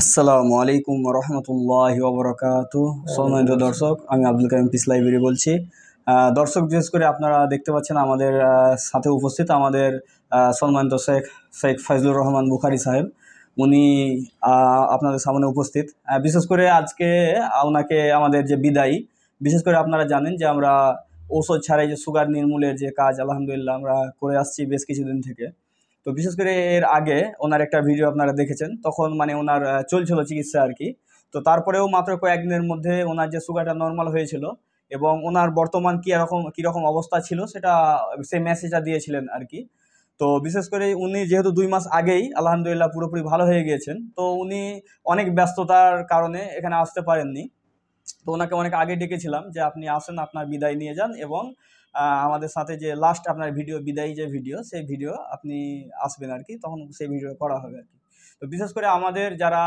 আসসালামু আলাইকুম রহমতুল্লাহ ওবরাকাত সৌমেন্দ্র দর্শক আমি আব্দুল পিস লাইব্রেরি বলছি দর্শক বিশেষ করে আপনারা দেখতে পাচ্ছেন আমাদের সাথে উপস্থিত আমাদের সলমান্ত শেখ শেখ ফাইজুর রহমান বুখারি সাহেব উনি আপনাদের সামনে উপস্থিত বিশেষ করে আজকে ওনাকে আমাদের যে বিদায়ী বিশেষ করে আপনারা জানেন যে আমরা ঔষধ ছাড়াই যে সুগার নির্মূলের যে কাজ আলহামদুলিল্লাহ আমরা করে আসছি বেশ কিছুদিন থেকে তো বিশেষ করে এর আগে ওনার একটা ভিডিও আপনারা দেখেছেন তখন মানে ওনার চলছিল চিকিৎসা আর কি তো তারপরেও মাত্র কয়েকদিনের মধ্যে ওনার যে সুগারটা নর্মাল হয়েছিল এবং ওনার বর্তমান কী কীরকম কীরকম অবস্থা ছিল সেটা সেই মেসেজটা দিয়েছিলেন আর কি তো বিশেষ করে উনি যেহেতু দুই মাস আগেই আলহামদুলিল্লাহ পুরোপুরি ভালো হয়ে গিয়েছেন তো উনি অনেক ব্যস্ততার কারণে এখানে আসতে পারেননি তো ওনাকে অনেক আগে ডেকেছিলাম যে আপনি আসেন আপনার বিদায় নিয়ে যান এবং আমাদের সাথে যে লাস্ট আপনার ভিডিও বিদায়ী যে ভিডিও সেই ভিডিও আপনি আসবেন আর কি তখন সেই ভিডিও করা হবে আর কি তো বিশেষ করে আমাদের যারা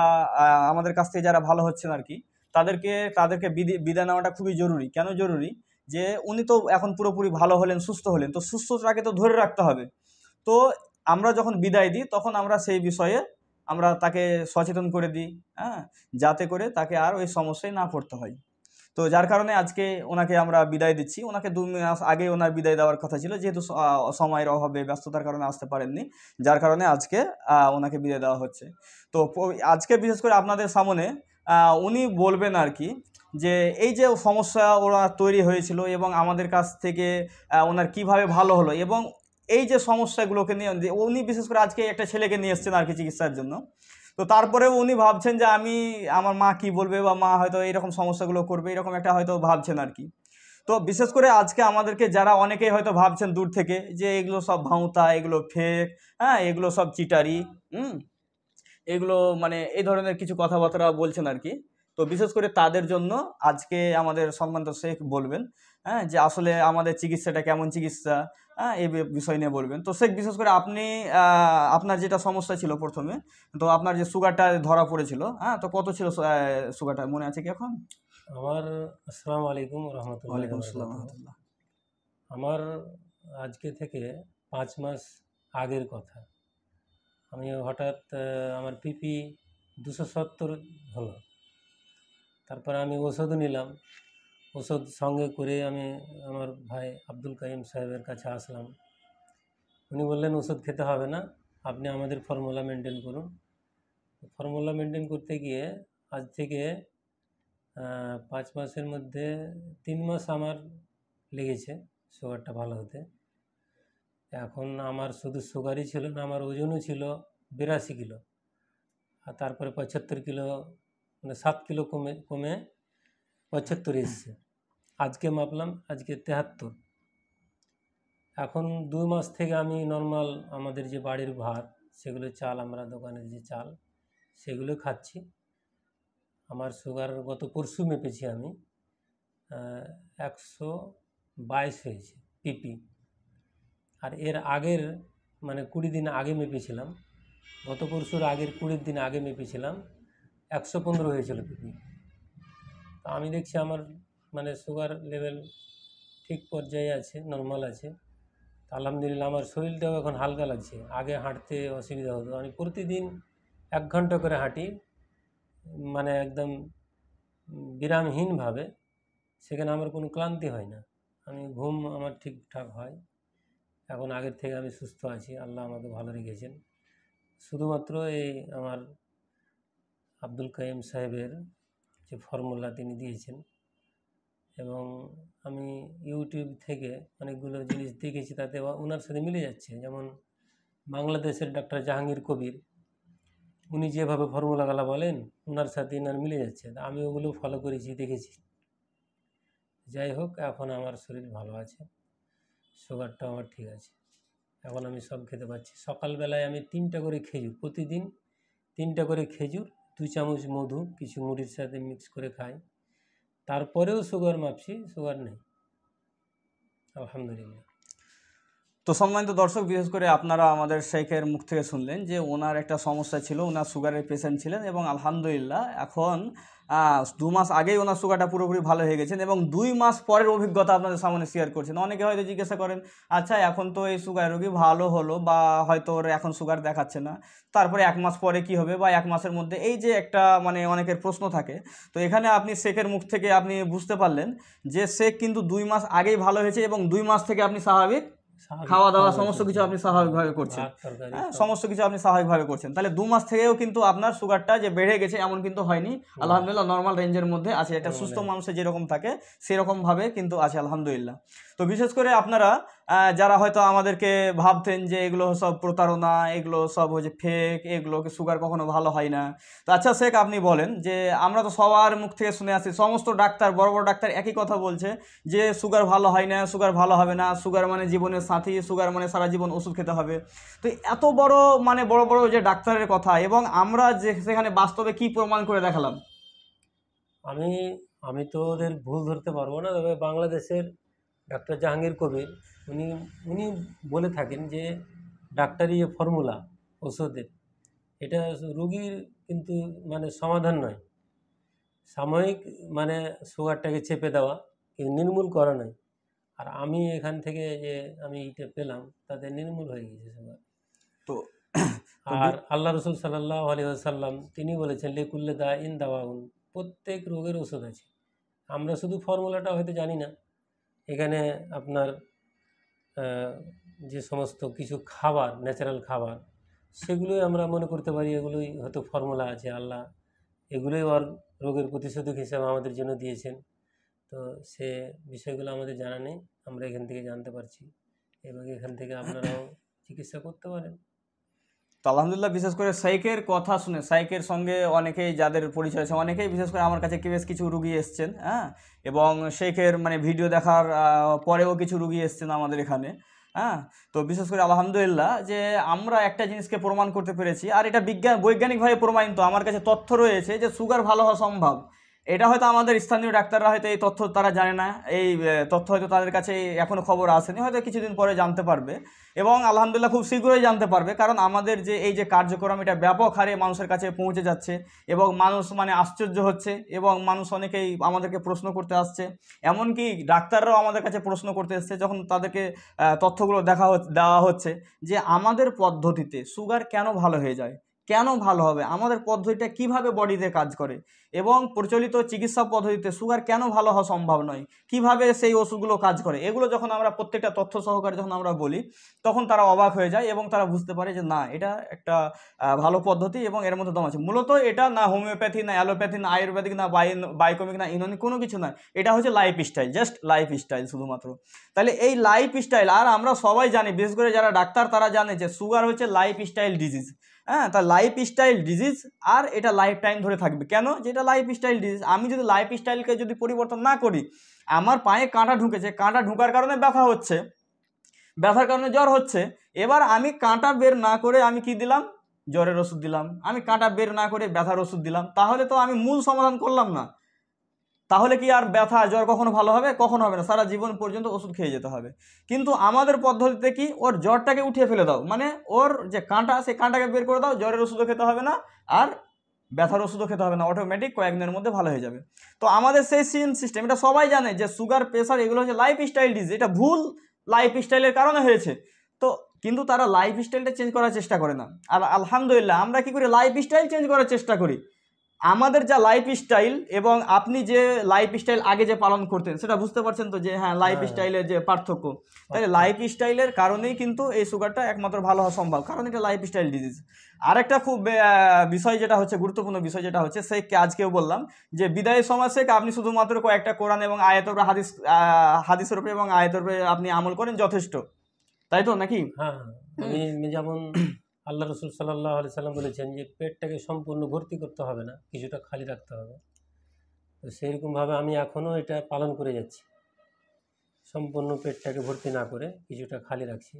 আমাদের কাছ থেকে যারা ভালো হচ্ছেন আর কি তাদেরকে তাদেরকে বিদায় নেওয়াটা খুবই জরুরি কেন জরুরি যে উনি তো এখন পুরোপুরি ভালো হলেন সুস্থ হলেন তো সুস্থটাকে তো ধরে রাখতে হবে তো আমরা যখন বিদায় দিই তখন আমরা সেই বিষয়ে আমরা তাকে সচেতন করে দিই হ্যাঁ যাতে করে তাকে আর ওই সমস্যায় না পড়তে হয় তো যার কারণে আজকে ওনাকে আমরা বিদায় দিচ্ছি ওনাকে দু মাস আগে ওনার বিদায় দেওয়ার কথা ছিল যেহেতু সময়ের অভাবে ব্যস্ততার কারণে আসতে পারেননি যার কারণে আজকে ওনাকে বিদায় দেওয়া হচ্ছে তো আজকে বিশেষ করে আপনাদের সামনে উনি বলবেন আর কি যে এই যে সমস্যা ওনার তৈরি হয়েছিল এবং আমাদের কাছ থেকে ওনার কিভাবে ভালো হলো এবং এই যে সমস্যাগুলোকে নিয়ে উনি বিশেষ করে আজকে একটা ছেলেকে নিয়ে এসছেন আর কি চিকিৎসার জন্য তো তারপরেও উনি ভাবছেন যে আমি আমার মা কি বলবে বা মা হয়তো এরকম সমস্যাগুলো করবে এরকম একটা হয়তো ভাবছেন আর কি তো বিশেষ করে আজকে আমাদেরকে যারা অনেকেই হয়তো ভাবছেন দূর থেকে যে এগুলো সব ভাউতা এগুলো ফেক হ্যাঁ এগুলো সব চিটারি হুম এগুলো মানে এই ধরনের কিছু কথাবার্তা বলছেন আর কি তো বিশেষ করে তাদের জন্য আজকে আমাদের সম্মান শেখ বলবেন হ্যাঁ যে আসলে আমাদের চিকিৎসাটা কেমন চিকিৎসা হ্যাঁ, এই বিষয় নিয়ে বলবেন তো সে বিশেষ করে আপনি আপনার যেটা সমস্যা ছিল প্রথমে তো আপনার যে সুগারটা ধরা পড়েছিল হ্যাঁ তো কত ছিল সুগারটা মনে আছে কি এখন আমার আসসালামু আলাইকুম রহমতুল্লাহ আলাইকুম রহমতুল্লাহ আমার আজকে থেকে পাঁচ মাস আগের কথা আমি হঠাৎ আমার পিপি দুশো সত্তর হলো তারপর আমি ওষুধ নিলাম ওষুধ সঙ্গে করে আমি আমার ভাই আব্দুল কাইম সাহেবের কাছে আসলাম উনি বললেন ওষুধ খেতে হবে না আপনি আমাদের ফর্মুলা মেনটেন করুন ফর্মুলা মেনটেন করতে গিয়ে আজ থেকে পাঁচ মাসের মধ্যে তিন মাস আমার লেগেছে সুগারটা ভালো হতে এখন আমার শুধু সুগারই ছিল না আমার ওজনও ছিল বিরাশি কিলো আর তারপরে পঁচাত্তর কিলো মানে সাত কিলো কমে কমে পঁচাত্তর এসছে আজকে মাপলাম আজকে তেহাত্তর এখন দু মাস থেকে আমি নর্মাল আমাদের যে বাড়ির ভাত সেগুলো চাল আমরা দোকানের যে চাল সেগুলো খাচ্ছি আমার সুগার গত পরশু মেপেছি আমি একশো বাইশ হয়েছে পিপি আর এর আগের মানে কুড়ি দিন আগে মেপেছিলাম গত পরশুর আগের কুড়ির দিন আগে মেপেছিলাম একশো পনেরো হয়েছিল পিপি আমি দেখছি আমার মানে সুগার লেভেল ঠিক পর্যায়ে আছে নর্মাল আছে আলহামদুলিল্লাহ আমার শরীরটাও এখন হালকা লাগছে আগে হাঁটতে অসুবিধা হতো আমি প্রতিদিন এক ঘন্টা করে হাঁটি মানে একদম বিরামহীনভাবে সেখানে আমার কোনো ক্লান্তি হয় না আমি ঘুম আমার ঠিকঠাক হয় এখন আগের থেকে আমি সুস্থ আছি আল্লাহ আমাকে ভালো রেখেছেন শুধুমাত্র এই আমার আব্দুল কাইম সাহেবের যে ফর্মুলা তিনি দিয়েছেন এবং আমি ইউটিউব থেকে অনেকগুলো জিনিস দেখেছি তাতে ওনার সাথে মিলে যাচ্ছে যেমন বাংলাদেশের ডাক্তার জাহাঙ্গীর কবির উনি যেভাবে ফর্মুলাগালা বলেন ওনার সাথে এনার মিলে যাচ্ছে আমি ওগুলো ফলো করেছি দেখেছি যাই হোক এখন আমার শরীর ভালো আছে সুগারটা আমার ঠিক আছে এখন আমি সব খেতে পাচ্ছি সকালবেলায় আমি তিনটা করে খেজুর প্রতিদিন তিনটা করে খেজুর দু চামচ মধু কিছু মুড়ির সাথে মিক্স করে খাই তারপরেও সুগার মাপছি সুগার নেই আলহামদুলিল্লাহ তো সম্মানিত দর্শক বিশেষ করে আপনারা আমাদের শেখের মুখ থেকে শুনলেন যে ওনার একটা সমস্যা ছিল ওনার সুগারের পেশেন্ট ছিলেন এবং আলহামদুলিল্লাহ এখন দু মাস আগেই ওনার সুগারটা পুরোপুরি ভালো হয়ে গেছেন এবং দুই মাস পরের অভিজ্ঞতা আপনাদের সামনে শেয়ার করছেন অনেকে হয়তো জিজ্ঞাসা করেন আচ্ছা এখন তো এই সুগার রোগী ভালো হলো বা হয়তো ওর এখন সুগার দেখাচ্ছে না তারপরে এক মাস পরে কি হবে বা এক মাসের মধ্যে এই যে একটা মানে অনেকের প্রশ্ন থাকে তো এখানে আপনি শেখের মুখ থেকে আপনি বুঝতে পারলেন যে শেখ কিন্তু দুই মাস আগেই ভালো হয়েছে এবং দুই মাস থেকে আপনি স্বাভাবিক খাওয়া দাওয়া সমস্ত কিছু আপনি স্বাভাবিকভাবে করছেন হ্যাঁ, সমস্ত কিছু আপনি স্বাভাবিকভাবে করছেন তাহলে দু মাস থেকেও কিন্তু আপনার সুগারটা যে বেড়ে গেছে এমন কিন্তু হয়নি আলহামদুলিল্লাহ নর্মাল রেঞ্জের মধ্যে আছে একটা সুস্থ মানুষের যেরকম থাকে সেরকমভাবে কিন্তু আছে আলহামদুলিল্লাহ তো বিশেষ করে আপনারা যারা হয়তো আমাদেরকে ভাবতেন যে এগুলো সব প্রতারণা এগুলো সব হচ্ছে ফেক এগুলো সুগার কখনো ভালো হয় না তো আচ্ছা শেখ আপনি বলেন যে আমরা তো সবার মুখ থেকে শুনে আসি সমস্ত ডাক্তার বড় বড় ডাক্তার একই কথা বলছে যে সুগার ভালো হয় না সুগার ভালো হবে না সুগার মানে জীবনের সাথী সুগার মানে সারা জীবন ওষুধ খেতে হবে তো এত বড় মানে বড় বড় যে ডাক্তারের কথা এবং আমরা যে সেখানে বাস্তবে কি প্রমাণ করে দেখালাম আমি আমি তো ওদের ভুল ধরতে পারবো না তবে বাংলাদেশের ডাক্তার জাহাঙ্গীর কবির উনি উনি বলে থাকেন যে ডাক্তারি যে ফর্মুলা ওষুধের এটা রুগীর কিন্তু মানে সমাধান নয় সাময়িক মানে সুগারটাকে চেপে দেওয়া কিন্তু নির্মূল করা নয় আর আমি এখান থেকে যে আমি এটা পেলাম তাতে নির্মূল হয়ে গেছে সুগার তো আর আল্লাহ রসুল সাল্লাহ আলী সাল্লাম তিনি বলেছেন লেকুল্লে দা ইন দাওয়াউন প্রত্যেক রোগের ওষুধ আছে আমরা শুধু ফর্মুলাটা হয়তো জানি না এখানে আপনার যে সমস্ত কিছু খাবার ন্যাচারাল খাবার সেগুলোই আমরা মনে করতে পারি এগুলোই হয়তো ফর্মুলা আছে আল্লাহ এগুলোই ওর রোগের প্রতিষেধক হিসাবে আমাদের জন্য দিয়েছেন তো সে বিষয়গুলো আমাদের জানা নেই আমরা এখান থেকে জানতে পারছি এবং এখান থেকে আপনারাও চিকিৎসা করতে পারেন তো আলহামদুলিল্লাহ বিশেষ করে সাইকের কথা শুনে সাইকের সঙ্গে অনেকেই যাদের পরিচয় আছে অনেকেই বিশেষ করে আমার কাছে বেশ কিছু রুগী এসছেন হ্যাঁ এবং শেখের মানে ভিডিও দেখার পরেও কিছু রুগী এসছেন আমাদের এখানে হ্যাঁ তো বিশেষ করে আলহামদুলিল্লাহ যে আমরা একটা জিনিসকে প্রমাণ করতে পেরেছি আর এটা বিজ্ঞান বৈজ্ঞানিকভাবে প্রমাণিত আমার কাছে তথ্য রয়েছে যে সুগার ভালো হওয়া সম্ভব এটা হয়তো আমাদের স্থানীয় ডাক্তাররা হয়তো এই তথ্য তারা জানে না এই তথ্য হয়তো তাদের কাছে এখনও খবর আসেনি হয়তো কিছুদিন পরে জানতে পারবে এবং আলহামদুলিল্লাহ খুব শীঘ্রই জানতে পারবে কারণ আমাদের যে এই যে কার্যক্রম এটা ব্যাপক হারে মানুষের কাছে পৌঁছে যাচ্ছে এবং মানুষ মানে আশ্চর্য হচ্ছে এবং মানুষ অনেকেই আমাদেরকে প্রশ্ন করতে আসছে এমনকি ডাক্তাররাও আমাদের কাছে প্রশ্ন করতে এসছে যখন তাদেরকে তথ্যগুলো দেখা দেওয়া হচ্ছে যে আমাদের পদ্ধতিতে সুগার কেন ভালো হয়ে যায় কেন ভালো হবে আমাদের পদ্ধতিটা কিভাবে বডিতে কাজ করে এবং প্রচলিত চিকিৎসা পদ্ধতিতে সুগার কেন ভালো হওয়া সম্ভব নয় কিভাবে সেই ওষুধগুলো কাজ করে এগুলো যখন আমরা প্রত্যেকটা তথ্য সহকারে যখন আমরা বলি তখন তারা অবাক হয়ে যায় এবং তারা বুঝতে পারে যে না এটা একটা ভালো পদ্ধতি এবং এর মধ্যে দম আছে মূলত এটা না হোমিওপ্যাথি না অ্যালোপ্যাথি না আয়ুর্বেদিক না বাই বায়োকমিক না ইউনানি কোনো কিছু নয় এটা হচ্ছে lifestyle just lifestyle শুধুমাত্র তাহলে এই লাইফ স্টাইল আর আমরা সবাই জানি বিশেষ করে যারা ডাক্তার তারা জানে যে সুগার হচ্ছে লাইফ স্টাইল ডিজিজ হ্যাঁ তা লাইফ স্টাইল ডিজিজ আর এটা লাইফ টাইম ধরে থাকবে কেন যেটা লাইফ স্টাইল ডিজিজ আমি যদি লাইফ স্টাইলকে যদি পরিবর্তন না করি আমার পায়ে কাঁটা ঢুকেছে কাঁটা ঢুকার কারণে ব্যথা হচ্ছে ব্যথার কারণে জ্বর হচ্ছে এবার আমি কাঁটা বের না করে আমি কি দিলাম জ্বরের ওষুধ দিলাম আমি কাঁটা বের না করে ব্যথার ওষুধ দিলাম তাহলে তো আমি মূল সমাধান করলাম না তাহলে কি আর ব্যথা জ্বর কখনো ভালো হবে কখনো হবে না সারা জীবন পর্যন্ত ওষুধ খেয়ে যেতে হবে কিন্তু আমাদের পদ্ধতিতে কি ওর জ্বরটাকে উঠিয়ে ফেলে দাও মানে ওর যে কাঁটা সেই কাঁটাকে বের করে দাও জ্বরের ওষুধও খেতে হবে না আর ব্যথার ওষুধও খেতে হবে না অটোমেটিক কয়েকদিনের মধ্যে ভালো হয়ে যাবে তো আমাদের সেই সিন সিস্টেম এটা সবাই জানে যে সুগার প্রেশার এগুলো হচ্ছে স্টাইল ডিজিজ এটা ভুল লাইফ স্টাইলের কারণে হয়েছে তো কিন্তু তারা লাইফ স্টাইলটা চেঞ্জ করার চেষ্টা করে না আর আলহামদুলিল্লাহ আমরা কি করি লাইফ স্টাইল চেঞ্জ করার চেষ্টা করি আমাদের যা লাইফ স্টাইল এবং আপনি যে লাইফ স্টাইল আগে যে পালন করতেন সেটা বুঝতে পারছেন তো যে হ্যাঁ লাইফ হ্যাঁ, স্টাইলের যে পার্থক্য তাহলে লাইফ স্টাইলের কারণেই কিন্তু এই সুগারটা একমাত্র ভালো হওয়া সম্ভব কারণ এটা লাইফ স্টাইল ডিজিজ আরেকটা খুব বিষয় যেটা হচ্ছে গুরুত্বপূর্ণ বিষয় যেটা হচ্ছে সেই আজকেও বললাম যে বিদায় সমাজ থেকে আপনি শুধুমাত্র কয়েকটা কোরআন এবং আয়তর হাদিস হাদিসের উপরে এবং আয়তর উপরে আপনি আমল করেন যথেষ্ট তাই তো নাকি হ্যাঁ, হ্যাঁ। যেমন আল্লাহ রসুল সাল্লাহ আলি সাল্লাম বলেছেন যে পেটটাকে সম্পূর্ণ ভর্তি করতে হবে না কিছুটা খালি রাখতে হবে তো সেইরকমভাবে আমি এখনও এটা পালন করে যাচ্ছি সম্পূর্ণ পেটটাকে ভর্তি না করে কিছুটা খালি রাখছি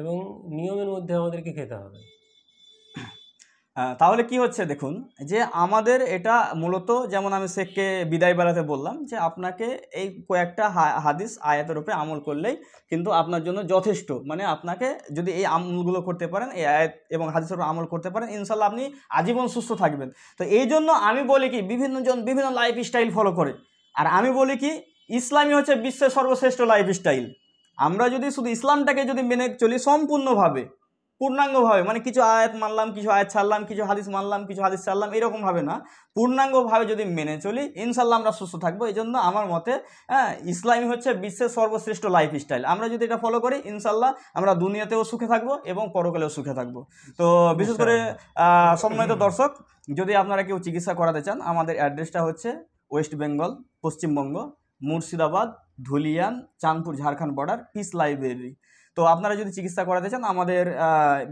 এবং নিয়মের মধ্যে আমাদেরকে খেতে হবে তাহলে কি হচ্ছে দেখুন যে আমাদের এটা মূলত যেমন আমি শেখকে বিদায় বেলাতে বললাম যে আপনাকে এই কয়েকটা হাদিস আয়াতের উপরে আমল করলেই কিন্তু আপনার জন্য যথেষ্ট মানে আপনাকে যদি এই আমলগুলো করতে পারেন এই আয়াত এবং হাদিসের উপর আমল করতে পারেন ইনশাল্লাহ আপনি আজীবন সুস্থ থাকবেন তো এই জন্য আমি বলি কি বিভিন্নজন বিভিন্ন লাইফ স্টাইল ফলো করে আর আমি বলি কি ইসলামী হচ্ছে বিশ্বের সর্বশ্রেষ্ঠ লাইফ স্টাইল আমরা যদি শুধু ইসলামটাকে যদি মেনে চলি সম্পূর্ণভাবে পূর্ণাঙ্গভাবে মানে কিছু আয়াত মানলাম কিছু আয়াত ছাড়লাম কিছু হাদিস মানলাম কিছু হাদিস ছাড়লাম এরকমভাবে না পূর্ণাঙ্গভাবে যদি মেনে চলি ইনশাল্লাহ আমরা সুস্থ থাকবো এই জন্য আমার মতে হ্যাঁ ইসলামী হচ্ছে বিশ্বের সর্বশ্রেষ্ঠ লাইফ স্টাইল আমরা যদি এটা ফলো করি ইনশাল্লাহ আমরা দুনিয়াতেও সুখে থাকবো এবং পরকালেও সুখে থাকবো তো বিশেষ করে সম্মানিত দর্শক যদি আপনারা কেউ চিকিৎসা করাতে চান আমাদের অ্যাড্রেসটা হচ্ছে West Bengal Paschimbanga Murshidabad Dhulian Chandpur Jharkhand border peace library তো আপনারা যদি চিকিৎসা করাতে চান আমাদের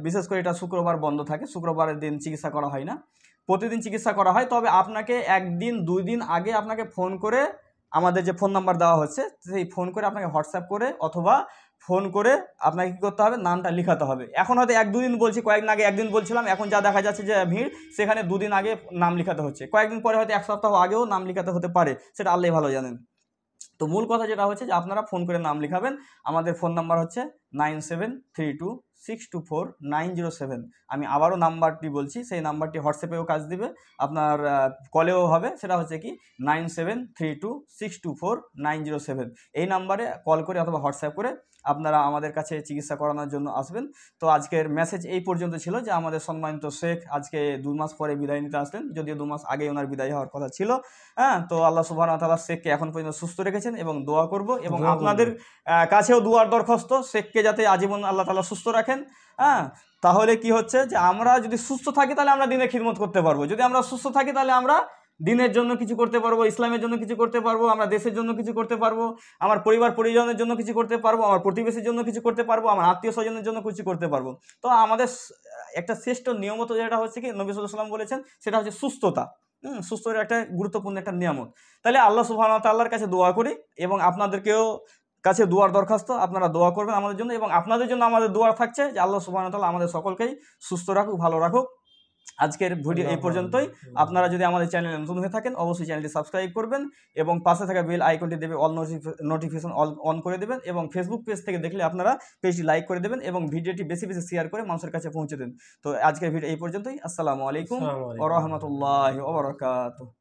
বিশেষ করে এটা শুক্রবার বন্ধ থাকে শুক্রবারের দিন চিকিৎসা করা হয় না প্রতিদিন চিকিৎসা করা হয় তবে আপনাকে একদিন দুই দিন আগে আপনাকে ফোন করে আমাদের যে ফোন নাম্বার দেওয়া হচ্ছে সেই ফোন করে আপনাকে হোয়াটসঅ্যাপ করে অথবা ফোন করে আপনাকে কী করতে হবে নামটা লিখাতে হবে এখন হয়তো এক দুদিন বলছি কয়েকদিন আগে একদিন বলছিলাম এখন যা দেখা যাচ্ছে যে ভিড় সেখানে দুদিন আগে নাম লিখাতে হচ্ছে কয়েকদিন পরে হয়তো এক সপ্তাহ আগেও নাম লিখাতে হতে পারে সেটা আল্লাহ ভালো জানেন তো মূল কথা যেটা হচ্ছে যে আপনারা ফোন করে নাম লিখাবেন আমাদের ফোন নাম্বার হচ্ছে nine seven three two six two four nine zero seven আমি আবারও নাম্বারটি বলছি সেই নাম্বারটি হোয়াটসঅ্যাপেও কাজ দিবে আপনার কলেও হবে সেটা হচ্ছে কি nine seven three two six two four nine zero seven এই নাম্বারে কল করে অথবা হোয়াটসঅ্যাপ করে আপনারা আমাদের কাছে চিকিৎসা করানোর জন্য আসবেন তো আজকের মেসেজ এই পর্যন্ত ছিল যে আমাদের সম্মানিত শেখ আজকে দু মাস পরে বিদায় নিতে আসলেন যদিও দু মাস আগে ওনার বিদায় হওয়ার কথা ছিল হ্যাঁ তো আল্লাহ সুবাহ তালা শেখকে এখন পর্যন্ত সুস্থ রেখেছেন এবং দোয়া করব এবং আপনাদের কাছেও দুয়ার দরখাস্ত শেখকে যাতে আজীবন আল্লাহ তালা সুস্থ রাখেন রাখেন হ্যাঁ তাহলে কি হচ্ছে যে আমরা যদি সুস্থ থাকি তাহলে আমরা দিনের খিদমত করতে পারবো যদি আমরা সুস্থ থাকি তাহলে আমরা দিনের জন্য কিছু করতে পারবো ইসলামের জন্য কিছু করতে পারবো আমরা দেশের জন্য কিছু করতে পারবো আমার পরিবার পরিজনের জন্য কিছু করতে পারবো আমার প্রতিবেশীর জন্য কিছু করতে পারবো আমার আত্মীয় স্বজনের জন্য কিছু করতে পারবো তো আমাদের একটা শ্রেষ্ঠ নিয়মত যেটা হচ্ছে কি নবী সাল্লাম বলেছেন সেটা হচ্ছে সুস্থতা সুস্থ একটা গুরুত্বপূর্ণ একটা নিয়ামত তাহলে আল্লাহ সুবাহ তাল্লার কাছে দোয়া করি এবং আপনাদেরকেও কাছে দোয়ার দরখাস্ত আপনারা দোয়া করবেন আমাদের জন্য এবং আপনাদের জন্য আমাদের দোয়ার থাকছে যে আল্লাহ সুবাহতাল আমাদের সকলকেই সুস্থ রাখুক ভালো রাখুক আজকের ভিডিও এই পর্যন্তই আপনারা যদি আমাদের চ্যানেলে নতুন হয়ে থাকেন অবশ্যই চ্যানেলটি সাবস্ক্রাইব করবেন এবং পাশে থাকা বেল আইকনটি দেবে অল নোটিফিকেশন অল অন করে দেবেন এবং ফেসবুক পেজ থেকে দেখলে আপনারা পেজটি লাইক করে দেবেন এবং ভিডিওটি বেশি বেশি শেয়ার করে মানুষের কাছে পৌঁছে দেন তো আজকের ভিডিও এই পর্যন্তই আসসালামু আলাইকুম ও রহমতুল্লাহ